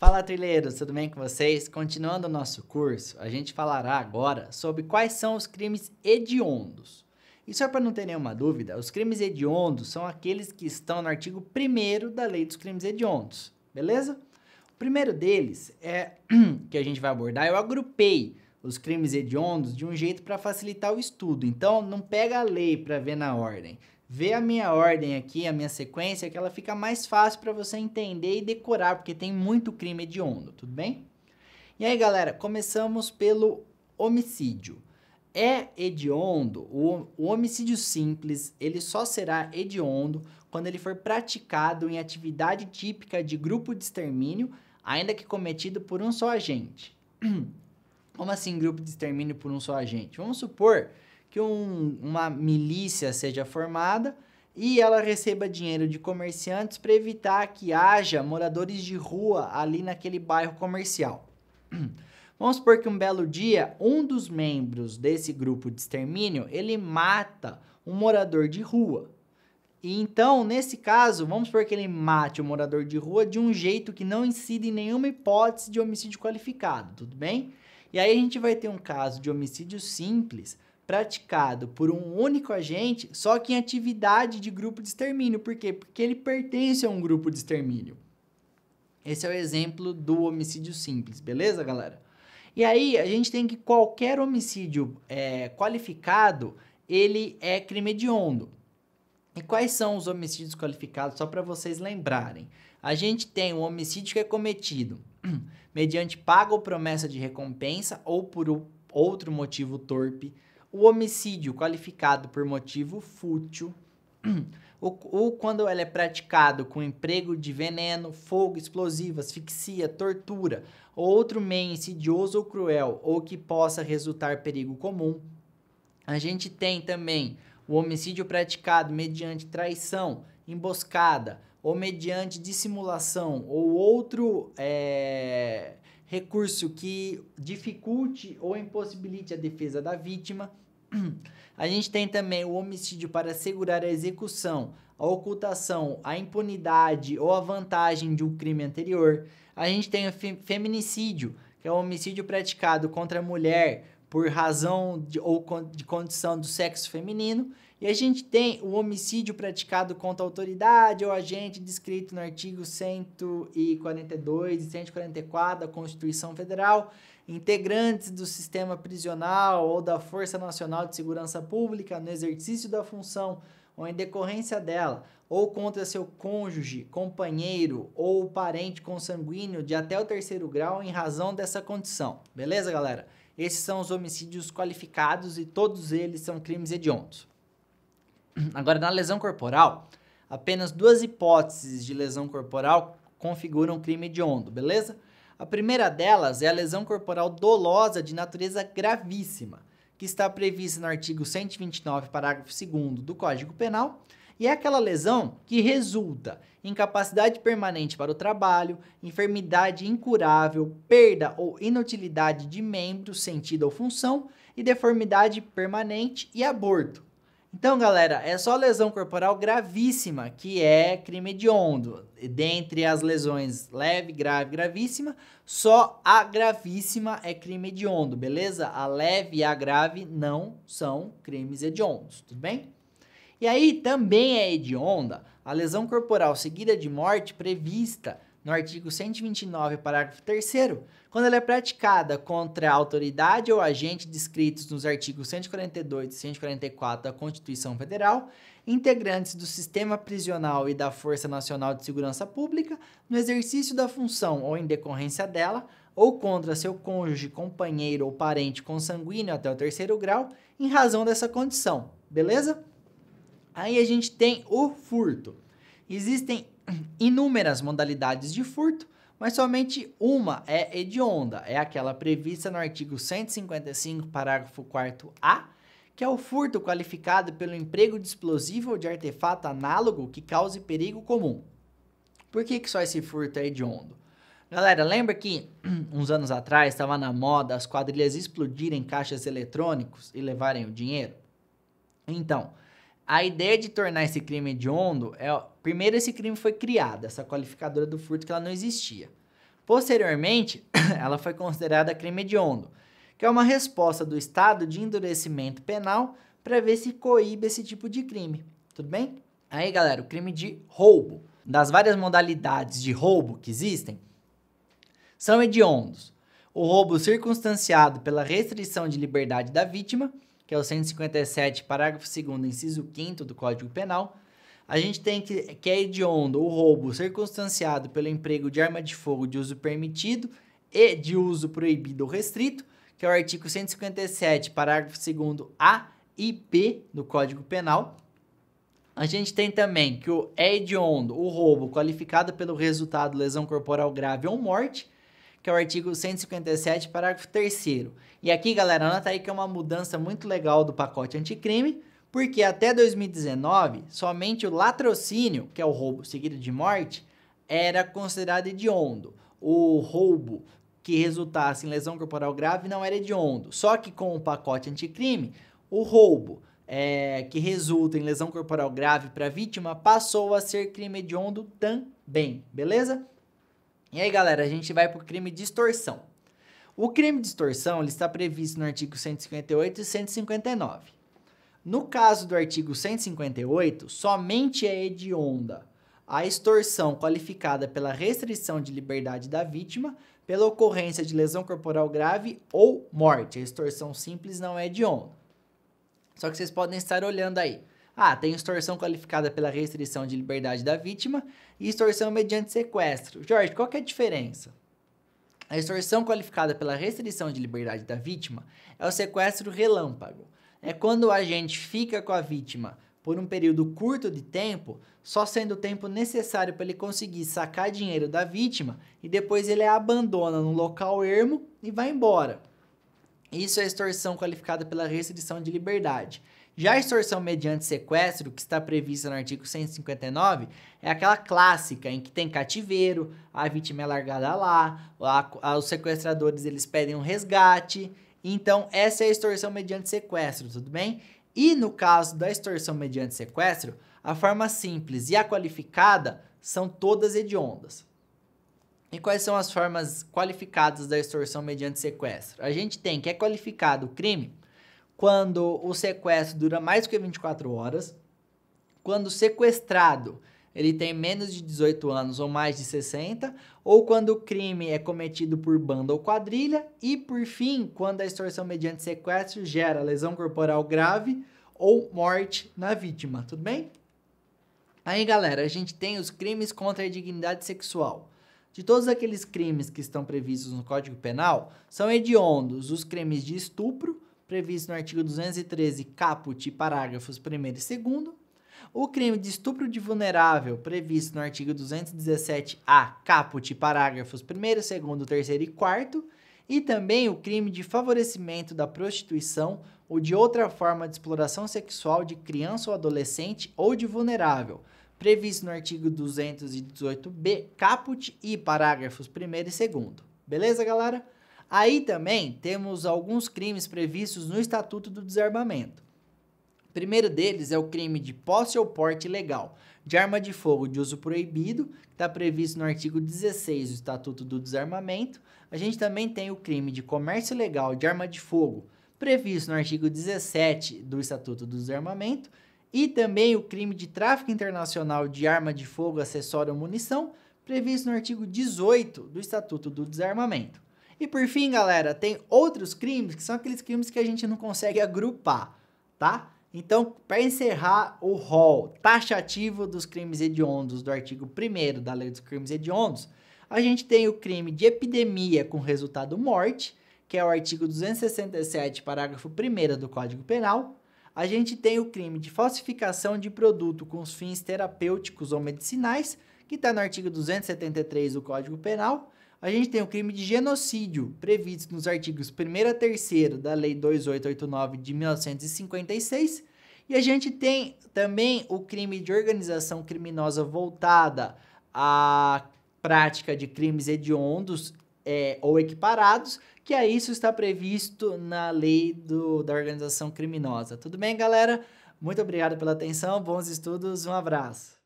Fala trilheiros, tudo bem com vocês? Continuando o nosso curso, a gente falará agora sobre quais são os crimes hediondos. E só para não ter nenhuma dúvida, os crimes hediondos são aqueles que estão no artigo 1 da Lei dos Crimes Hediondos, beleza? O primeiro deles é que a gente vai abordar, eu agrupei os crimes hediondos de um jeito para facilitar o estudo. Então, não pega a lei para ver na ordem vê a minha ordem aqui, a minha sequência, que ela fica mais fácil para você entender e decorar, porque tem muito crime hediondo, tudo bem? E aí, galera, começamos pelo homicídio. É hediondo, o, o homicídio simples, ele só será hediondo quando ele for praticado em atividade típica de grupo de extermínio, ainda que cometido por um só agente. Como assim grupo de extermínio por um só agente? Vamos supor que um, uma milícia seja formada e ela receba dinheiro de comerciantes para evitar que haja moradores de rua ali naquele bairro comercial. Vamos supor que um belo dia um dos membros desse grupo de extermínio ele mata um morador de rua. E então, nesse caso, vamos supor que ele mate o morador de rua de um jeito que não incide em nenhuma hipótese de homicídio qualificado, tudo bem? E aí a gente vai ter um caso de homicídio simples, praticado por um único agente, só que em atividade de grupo de extermínio. Por quê? Porque ele pertence a um grupo de extermínio. Esse é o exemplo do homicídio simples, beleza, galera? E aí, a gente tem que qualquer homicídio é, qualificado, ele é crime hediondo. E quais são os homicídios qualificados? Só para vocês lembrarem. A gente tem um homicídio que é cometido mediante paga ou promessa de recompensa ou por outro motivo torpe o homicídio qualificado por motivo fútil, ou, ou, quando ela é praticado com emprego de veneno, fogo, explosivo, asfixia, tortura, ou outro meio insidioso ou cruel, ou que possa resultar perigo comum. A gente tem também o homicídio praticado mediante traição, emboscada, ou mediante dissimulação, ou outro é, recurso que dificulte ou impossibilite a defesa da vítima. A gente tem também o homicídio para assegurar a execução, a ocultação, a impunidade ou a vantagem de um crime anterior. A gente tem o feminicídio, que é o homicídio praticado contra a mulher por razão de, ou de condição do sexo feminino. E a gente tem o homicídio praticado contra a autoridade ou agente descrito no artigo 142 e 144 da Constituição Federal, integrantes do sistema prisional ou da Força Nacional de Segurança Pública no exercício da função ou em decorrência dela, ou contra seu cônjuge, companheiro ou parente consanguíneo de até o terceiro grau em razão dessa condição. Beleza, galera? Esses são os homicídios qualificados e todos eles são crimes hediondos. Agora, na lesão corporal, apenas duas hipóteses de lesão corporal configuram crime hediondo, beleza? A primeira delas é a lesão corporal dolosa de natureza gravíssima, que está prevista no artigo 129, parágrafo 2 do Código Penal, e é aquela lesão que resulta em incapacidade permanente para o trabalho, enfermidade incurável, perda ou inutilidade de membro, sentido ou função, e deformidade permanente e aborto. Então, galera, é só lesão corporal gravíssima, que é crime hediondo. Dentre as lesões leve, grave, gravíssima, só a gravíssima é crime hediondo, beleza? A leve e a grave não são crimes hediondos, tudo bem? E aí também é hedionda a lesão corporal seguida de morte prevista no artigo 129, parágrafo 3 quando ela é praticada contra a autoridade ou agente descritos nos artigos 142 e 144 da Constituição Federal, integrantes do sistema prisional e da Força Nacional de Segurança Pública, no exercício da função ou em decorrência dela, ou contra seu cônjuge, companheiro ou parente consanguíneo até o terceiro grau, em razão dessa condição, beleza? Aí a gente tem o furto. Existem inúmeras modalidades de furto, mas somente uma é hedionda, é aquela prevista no artigo 155, parágrafo 4A, que é o furto qualificado pelo emprego de explosivo ou de artefato análogo que cause perigo comum. Por que, que só esse furto é hediondo? Galera, lembra que uns anos atrás estava na moda as quadrilhas explodirem caixas eletrônicos e levarem o dinheiro? Então, a ideia de tornar esse crime hediondo é. Primeiro, esse crime foi criado, essa qualificadora do furto que ela não existia. Posteriormente, ela foi considerada crime hediondo, que é uma resposta do Estado de endurecimento penal para ver se coíbe esse tipo de crime. Tudo bem? Aí, galera, o crime de roubo. Das várias modalidades de roubo que existem, são hediondos. O roubo circunstanciado pela restrição de liberdade da vítima que é o 157, parágrafo 2 inciso 5 do Código Penal, a gente tem que, que é hediondo o roubo circunstanciado pelo emprego de arma de fogo de uso permitido e de uso proibido ou restrito, que é o artigo 157, parágrafo 2 A e B do Código Penal. A gente tem também que o é hediondo o roubo qualificado pelo resultado lesão corporal grave ou morte, que é o artigo 157, parágrafo 3 E aqui, galera, anota aí que é uma mudança muito legal do pacote anticrime, porque até 2019, somente o latrocínio, que é o roubo seguido de morte, era considerado hediondo. O roubo que resultasse em lesão corporal grave não era hediondo. Só que com o pacote anticrime, o roubo é, que resulta em lesão corporal grave para a vítima passou a ser crime hediondo também, beleza? E aí, galera, a gente vai para o crime de extorsão. O crime de extorsão está previsto no artigo 158 e 159. No caso do artigo 158, somente é hedionda a extorsão qualificada pela restrição de liberdade da vítima, pela ocorrência de lesão corporal grave ou morte. A extorsão simples não é hedionda. Só que vocês podem estar olhando aí. Ah, tem extorsão qualificada pela restrição de liberdade da vítima e extorsão mediante sequestro. Jorge, qual que é a diferença? A extorsão qualificada pela restrição de liberdade da vítima é o sequestro relâmpago. É quando o agente fica com a vítima por um período curto de tempo, só sendo o tempo necessário para ele conseguir sacar dinheiro da vítima e depois ele a abandona no local ermo e vai embora. Isso é extorsão qualificada pela restrição de liberdade. Já a extorsão mediante sequestro, que está prevista no artigo 159, é aquela clássica em que tem cativeiro, a vítima é largada lá, a, a, os sequestradores eles pedem um resgate. Então, essa é a extorsão mediante sequestro, tudo bem? E no caso da extorsão mediante sequestro, a forma simples e a qualificada são todas hediondas. E quais são as formas qualificadas da extorsão mediante sequestro? A gente tem que é qualificado o crime quando o sequestro dura mais do que 24 horas, quando o sequestrado ele tem menos de 18 anos ou mais de 60, ou quando o crime é cometido por banda ou quadrilha, e por fim, quando a extorsão mediante sequestro gera lesão corporal grave ou morte na vítima, tudo bem? Aí, galera, a gente tem os crimes contra a dignidade sexual. De todos aqueles crimes que estão previstos no Código Penal, são hediondos os crimes de estupro, previsto no artigo 213, caput, parágrafos 1 e 2 o crime de estupro de vulnerável, previsto no artigo 217-A, caput, parágrafos 1 2º, 3 e 4 e também o crime de favorecimento da prostituição ou de outra forma de exploração sexual de criança ou adolescente ou de vulnerável, previsto no artigo 218-B, caput e parágrafos 1 e 2 Beleza, galera? Aí também temos alguns crimes previstos no Estatuto do Desarmamento. O primeiro deles é o crime de posse ou porte ilegal de arma de fogo de uso proibido, que está previsto no artigo 16 do Estatuto do Desarmamento. A gente também tem o crime de comércio ilegal de arma de fogo, previsto no artigo 17 do Estatuto do Desarmamento, e também o crime de tráfico internacional de arma de fogo, acessório ou munição, previsto no artigo 18 do Estatuto do Desarmamento. E por fim, galera, tem outros crimes que são aqueles crimes que a gente não consegue agrupar, tá? Então, para encerrar o rol taxativo dos crimes hediondos do artigo 1 da Lei dos Crimes Hediondos, a gente tem o crime de epidemia com resultado morte, que é o artigo 267, parágrafo 1 do Código Penal. A gente tem o crime de falsificação de produto com os fins terapêuticos ou medicinais, que está no artigo 273 do Código Penal a gente tem o crime de genocídio, previsto nos artigos 1 a 3 da Lei 2889 de 1956, e a gente tem também o crime de organização criminosa voltada à prática de crimes hediondos é, ou equiparados, que a isso está previsto na lei do, da organização criminosa. Tudo bem, galera? Muito obrigado pela atenção, bons estudos, um abraço.